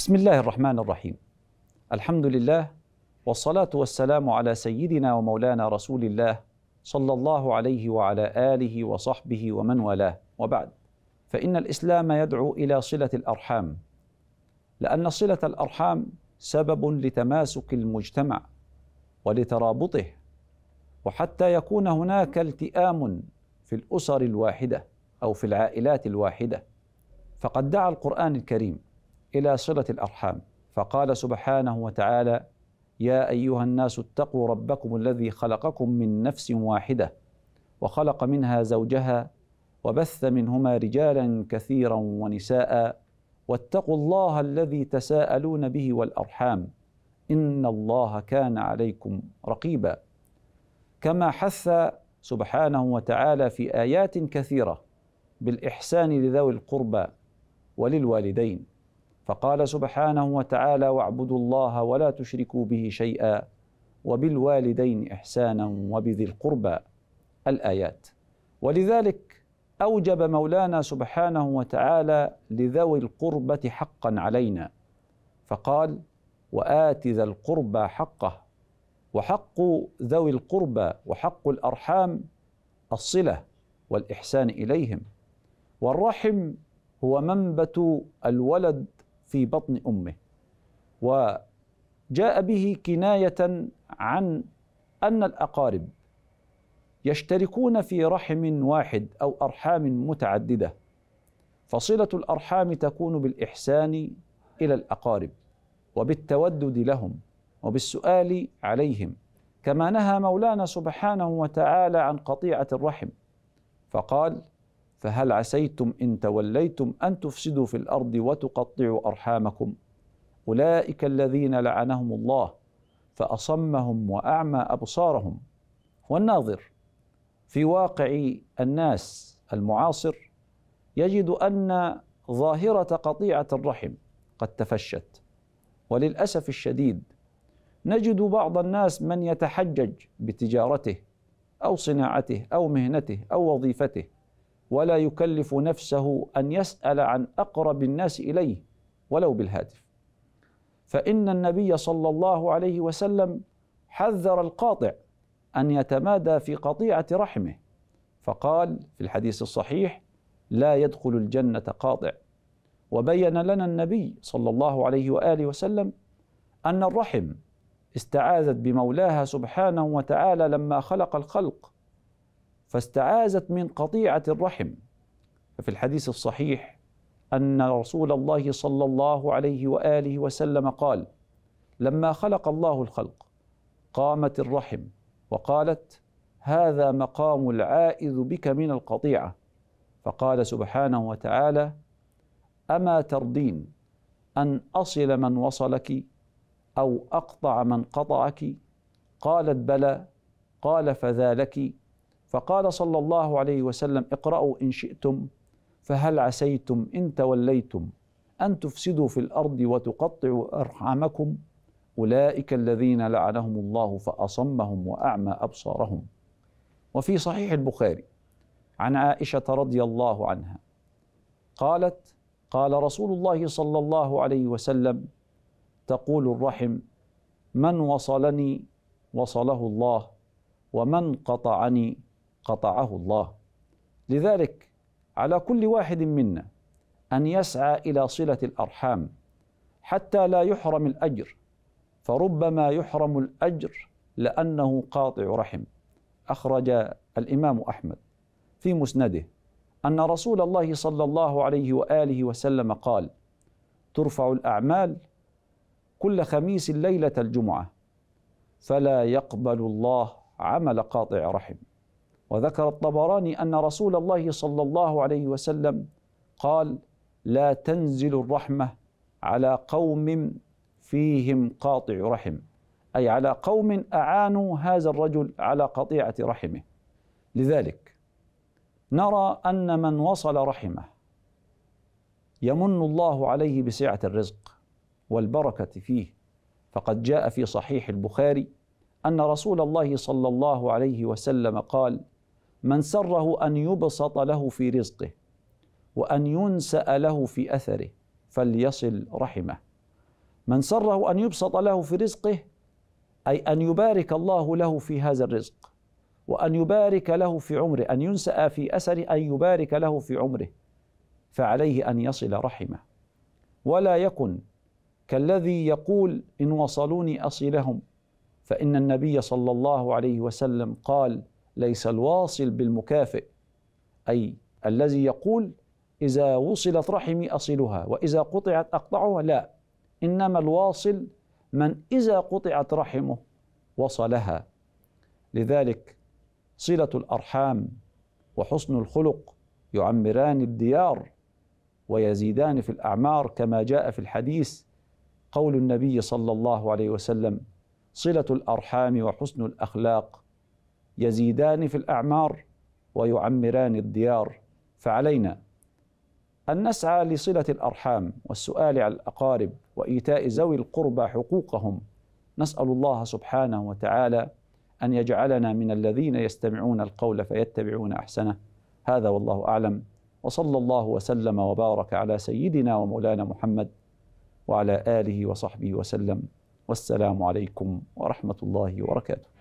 بسم الله الرحمن الرحيم الحمد لله والصلاه والسلام على سيدنا ومولانا رسول الله صلى الله عليه وعلى اله وصحبه ومن والاه وبعد فان الاسلام يدعو الى صله الارحام لان صله الارحام سبب لتماسك المجتمع ولترابطه وحتى يكون هناك التئام في الاسر الواحده او في العائلات الواحده فقد دعا القران الكريم الى صله الارحام فقال سبحانه وتعالى يا ايها الناس اتقوا ربكم الذي خلقكم من نفس واحده وخلق منها زوجها وبث منهما رجالا كثيرا ونساء واتقوا الله الذي تساءلون به والارحام ان الله كان عليكم رقيبا كما حث سبحانه وتعالى في ايات كثيره بالاحسان لذوي القربى وللوالدين فقال سبحانه وتعالى واعبدوا الله ولا تشركوا به شيئا وبالوالدين احسانا وبذي القربى الايات ولذلك اوجب مولانا سبحانه وتعالى لذوي القربه حقا علينا فقال وات ذا القربى حقه وحق ذوي القربى وحق الارحام الصله والاحسان اليهم والرحم هو منبت الولد في بطن امه وجاء به كنايه عن ان الاقارب يشتركون في رحم واحد او ارحام متعدده فصله الارحام تكون بالاحسان الى الاقارب وبالتودد لهم وبالسؤال عليهم كما نهى مولانا سبحانه وتعالى عن قطيعه الرحم فقال فهل عسيتم ان توليتم ان تفسدوا في الارض وتقطعوا ارحامكم اولئك الذين لعنهم الله فاصمهم واعمى ابصارهم والناظر في واقع الناس المعاصر يجد ان ظاهره قطيعه الرحم قد تفشت وللاسف الشديد نجد بعض الناس من يتحجج بتجارته او صناعته او مهنته او وظيفته ولا يكلف نفسه ان يسال عن اقرب الناس اليه ولو بالهاتف فان النبي صلى الله عليه وسلم حذر القاطع ان يتمادى في قطيعه رحمه فقال في الحديث الصحيح لا يدخل الجنه قاطع وبين لنا النبي صلى الله عليه واله وسلم ان الرحم استعاذت بمولاها سبحانه وتعالى لما خلق الخلق فاستعاذت من قطيعة الرحم ففي الحديث الصحيح أن رسول الله صلى الله عليه وآله وسلم قال لما خلق الله الخلق قامت الرحم وقالت هذا مقام العائذ بك من القطيعة فقال سبحانه وتعالى أما ترضين أن أصل من وصلك أو أقطع من قطعك قالت بلى قال فذلك فقال صلى الله عليه وسلم اقرأوا إن شئتم فهل عسيتم إن توليتم أن تفسدوا في الأرض وتقطعوا أرحامكم أولئك الذين لعنهم الله فأصمهم وأعمى أبصارهم وفي صحيح البخاري عن عائشة رضي الله عنها قالت قال رسول الله صلى الله عليه وسلم تقول الرحم من وصلني وصله الله ومن قطعني قطعه الله لذلك على كل واحد منا ان يسعى الى صله الارحام حتى لا يحرم الاجر فربما يحرم الاجر لانه قاطع رحم اخرج الامام احمد في مسنده ان رسول الله صلى الله عليه واله وسلم قال ترفع الاعمال كل خميس ليله الجمعه فلا يقبل الله عمل قاطع رحم وذكر الطبراني أن رسول الله صلى الله عليه وسلم قال لا تنزل الرحمة على قوم فيهم قاطع رحم أي على قوم أعانوا هذا الرجل على قطيعة رحمه لذلك نرى أن من وصل رحمه يمن الله عليه بسعة الرزق والبركة فيه فقد جاء في صحيح البخاري أن رسول الله صلى الله عليه وسلم قال من سره ان يبسط له في رزقه وان ينسا له في اثره فليصل رحمه من سره ان يبسط له في رزقه اي ان يبارك الله له في هذا الرزق وان يبارك له في عمره ان ينسا في اثره ان يبارك له في عمره فعليه ان يصل رحمه ولا يكن كالذي يقول ان وصلوني اصلهم فان النبي صلى الله عليه وسلم قال ليس الواصل بالمكافئ أي الذي يقول إذا وصلت رحمي أصلها وإذا قطعت أقطعها لا إنما الواصل من إذا قطعت رحمه وصلها لذلك صلة الأرحام وحسن الخلق يعمران الديار ويزيدان في الأعمار كما جاء في الحديث قول النبي صلى الله عليه وسلم صلة الأرحام وحسن الأخلاق يزيدان في الاعمار ويعمران الديار فعلينا ان نسعى لصله الارحام والسؤال على الاقارب وايتاء ذوي القربى حقوقهم نسال الله سبحانه وتعالى ان يجعلنا من الذين يستمعون القول فيتبعون احسنه هذا والله اعلم وصلى الله وسلم وبارك على سيدنا ومولانا محمد وعلى اله وصحبه وسلم والسلام عليكم ورحمه الله وبركاته